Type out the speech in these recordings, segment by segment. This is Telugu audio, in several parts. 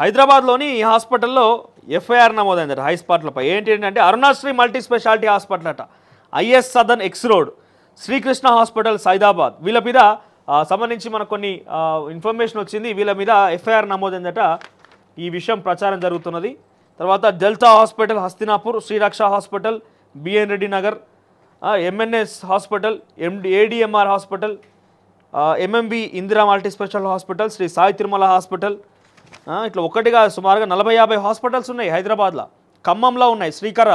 హైదరాబాద్లోని ఈ హాస్పిటల్లో ఎఫ్ఐఆర్ నమోదైంది హై స్పాట్లపై ఏంటంటే అరుణాశ్రీ మల్టీ స్పెషాలిటీ హాస్పిటల్ అట IS Sadan X road Srikrishna hospital Saidabad వీళ్ళ మీద సంబంధించి మనకు కొన్ని ఇన్ఫర్మేషన్ వచ్చింది వీళ్ళ మీద ఎఫ్ఐఆర్ నమోదైందట ఈ విషయం ప్రచారం జరుగుతున్నది తర్వాత Delta hospital Hastinapur Sriraksha hospital BN Reddy Nagar MNS hospital MD ADMR hospital MMB Indira multi special hospital Sri Sai Tirumala hospital ఇట్లా ఒక్కటిగా సుమారుగా నలభై యాభై హాస్పిటల్స్ ఉన్నాయి హైదరాబాద్లో ఖమ్మంలో ఉన్నాయి Srikara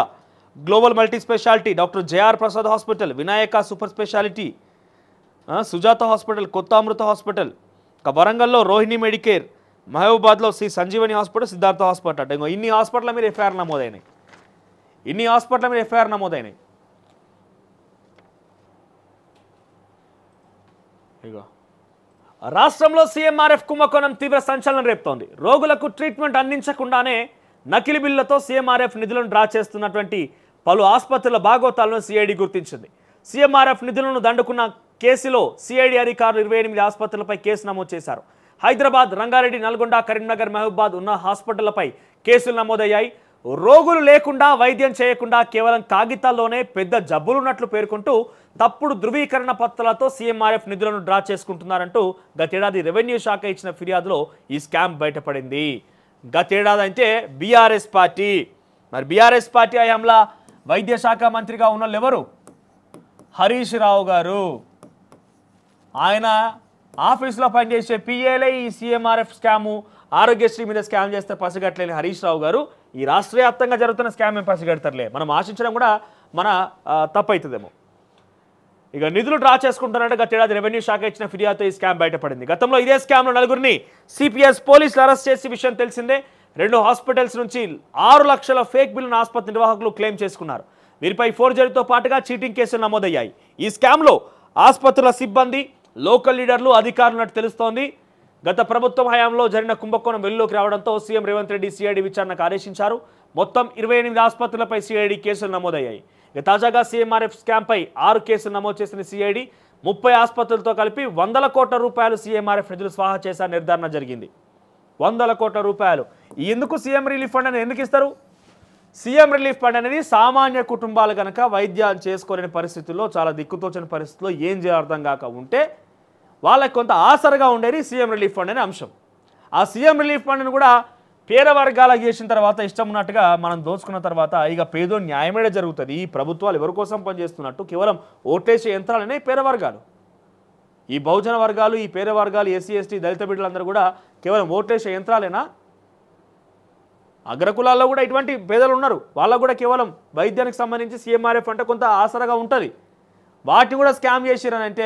global multi speciality doctor JR Prasad hospital Vinayaka super speciality Sujatha hospital కొత్త అమృత హాస్పిటల్ ఇంకా వరంగల్లో రోహిణి మెడికేర్ మహబూబాద్లో శ్రీ సంజీవని హాస్పిటల్ సిద్ధార్థ హాస్పిటల్ అంటే ఇంకో ఇన్ని హాస్పిటల్ మీరు ఎఫ్ఐఆర్ నమోదైనాయి ఇన్ని హాస్పిటల్ మీరు ఎఫ్ఐఆర్ నమోదైనాయి ఇగో రాష్ట్రంలో సీఎంఆర్ఎఫ్ కుంభకోణం తీవ్ర సంచలనం రేపుతోంది రోగులకు ట్రీట్మెంట్ అందించకుండానే నకిలీ బిల్లులతో సీఎంఆర్ఎఫ్ నిధులను డ్రా చేస్తున్నటువంటి పలు ఆసుపత్రుల భాగోతాలను సిఐడి గుర్తించింది సీఎంఆర్ఎఫ్ నిధులను దండుకున్న కేసులో సిఐడి అధికారులు ఇరవై ఎనిమిది ఆసుపత్రులపై కేసు నమోదు చేశారు హైదరాబాద్ రంగారెడ్డి నల్గొండ కరీంనగర్ మహబూబాద్ ఉన్న హాస్పిటళ్లపై కేసులు నమోదయ్యాయి రోగులు లేకుండా వైద్యం చేయకుండా కేవలం కాగితాల్లోనే పెద్ద జబ్బులున్నట్లు పేర్కొంటూ తప్పుడు ధృవీకరణ పత్రాలతో సీఎంఆర్ఎఫ్ నిధులను డ్రా చేసుకుంటున్నారంటూ గతేడాది రెవెన్యూ శాఖ ఇచ్చిన ఫిర్యాదులో ఈ స్కామ్ బయటపడింది గతేడాది అంటే బీఆర్ఎస్ పార్టీ మరి బీఆర్ఎస్ పార్టీ హయాంలో వైద్య శాఖ మంత్రిగా ఉన్న ఎవరు హరీష్ రావు గారు ఆయన ఆఫీసులో పనిచేసే పిఏలే ఈ సీఎంఆర్ఎఫ్ స్కాము ఆరోగ్యశ్రీ మీద స్కామ్ చేస్తే పసిగట్లేని హరీష్ రావు గారు ఈ రాష్ట్ర వ్యాప్తంగా జరుగుతున్న స్కామ్ ఏం పసిగెడతారులే మనం ఆశించడం కూడా మన తప్పైతుందేమో ఇక నిధులు డ్రా చేసుకుంటున్నట్టు గతేడాది రెవెన్యూ శాఖ ఇచ్చిన ఫిర్యాదుతో ఈ స్కామ్ బయటపడింది గతంలో ఇదే స్కామ్లో నలుగురిని సిపిఎస్ పోలీసులు అరెస్ట్ చేసి విషయం తెలిసిందే రెండు హాస్పిటల్స్ నుంచి ఆరు లక్షల ఫేక్ బిల్లును ఆసుపత్రి నిర్వాహకులు క్లెయిమ్ చేసుకున్నారు వీరిపై ఫోర్జరీతో పాటుగా చీటింగ్ కేసులు నమోదయ్యాయి ఈ స్కామ్లో ఆసుపత్రుల సిబ్బంది లోకల్ లీడర్లు అధికారులు తెలుస్తోంది గత ప్రభుత్వం హయాంలో జరిగిన కుంభకోణం వెల్లులోకి రావడంతో సీఎం రేవంత్ రెడ్డి సిఐడి విచారణకు ఆదేశించారు మొత్తం ఇరవై ఎనిమిది ఆసుపత్రులపై సిఐడి కేసులు నమోదయ్యాయి తాజాగా సీఎంఆర్ఎఫ్ స్కామ్పై ఆరు కేసులు నమోదు చేసిన సిఐడి ముప్పై ఆసుపత్రులతో కలిపి వందల కోట్ల రూపాయలు సీఎంఆర్ఎఫ్ నిధులు స్వాహా చేసే నిర్ధారణ జరిగింది వందల కోట్ల రూపాయలు ఎందుకు సీఎం రిలీఫ్ ఫండ్ అనేది ఎందుకు ఇస్తారు సీఎం రిలీఫ్ ఫండ్ అనేది సామాన్య కుటుంబాలు కనుక వైద్యాలు చేసుకోలేని పరిస్థితుల్లో చాలా దిక్కుతోచని పరిస్థితుల్లో ఏం చేయాలి అర్థం కాక ఉంటే వాళ్ళకి కొంత ఆసరగా ఉండేది సీఎం రిలీఫ్ ఫండ్ అనే అంశం ఆ సీఎం రిలీఫ్ ఫండ్ని కూడా పేద వర్గాలకు చేసిన తర్వాత ఇష్టం ఉన్నట్టుగా మనం దోచుకున్న తర్వాత ఇక పేదో న్యాయమేడ జరుగుతుంది ఈ ప్రభుత్వాలు ఎవరి కోసం పనిచేస్తున్నట్టు కేవలం ఓటేసే యంత్రాలనే పేద వర్గాలు ఈ బహుజన వర్గాలు ఈ పేద వర్గాలు ఎస్సీ ఎస్టీ దళిత బిడ్డలందరూ కూడా కేవలం ఓటేసే యంత్రాలేనా అగ్రకులాల్లో కూడా ఇటువంటి పేదలు ఉన్నారు వాళ్ళకు కూడా కేవలం వైద్యానికి సంబంధించి సీఎంఆర్ఎఫ్ అంటే కొంత ఆసరగా ఉంటుంది వాటిని కూడా స్కామ్ అంటే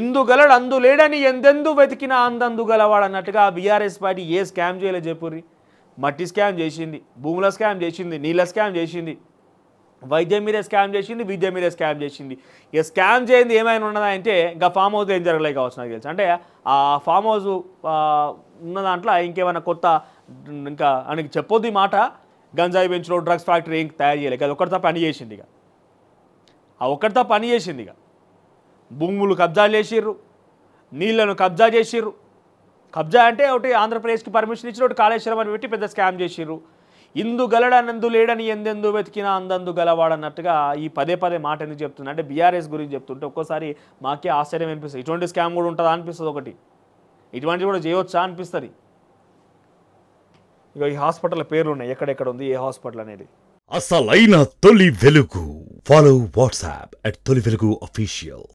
ఇందుగలడు లేడని ఎందెందు వెతికిన అందందు గలవాడు అన్నట్టుగా బీఆర్ఎస్ పార్టీ ఏ స్కామ్ చేయలే చెప్పుర్రి మట్టి స్కామ్ చేసింది భూముల స్కామ్ చేసింది నీళ్ళ స్కామ్ చేసింది వైద్యం మీదే స్కామ్ చేసింది విద్య మీదే స్కామ్ చేసింది ఇక స్కామ్ చేయింది ఏమైనా ఉన్నదా అంటే ఇంకా ఫామ్ హౌస్ ఏం జరగలే కావచ్చు నాకు తెలుసు అంటే ఆ ఫామ్ హౌస్ ఉన్న దాంట్లో ఇంకేమైనా కొత్త ఇంకా ఆయనకి చెప్పొద్దు మాట గంజాయి బెంచ్లో డ్రగ్స్ ఫ్యాక్టరీ ఇంక తయారు చేయలేదు కదా ఒకటితో పని చేసింది ఇక ఆ ఒక్కటితో పని చేసింది ఇక భూములు కబ్జా చేసిర్రు నీళ్లను కబ్జా చేసిర్రు కబ్జా అంటే ఒకటి ఆంధ్రప్రదేశ్కి పర్మిషన్ ఇచ్చిన ఒకటి కాళేశ్వరం అని పెట్టి పెద్ద స్కామ్ చేసిర్రు ఇందు గలడనందు లేడని ఎందెందు వెతికినా అందందు గలవాడన్నట్టుగా ఈ పదే పదే మాట ఎందుకు చెప్తున్నా అంటే బీఆర్ఎస్ గురించి చెప్తుంటే ఒక్కోసారి మాకే ఆశ్చర్యం అనిపిస్తుంది ఇటువంటి స్కామ్ కూడా ఉంటుందా అనిపిస్తుంది ఒకటి ఇటువంటివి కూడా చేయవచ్చా అనిపిస్తుంది ఇక ఈ హాస్పిటల్ పేర్లు ఉన్నాయి ఎక్కడెక్కడ ఉంది ఏ హాస్పిటల్ అనేది అసలైన తొలి వెలుగు ఫాలో వాట్సాప్ అట్ తొలి వెలుగు అఫీషియల్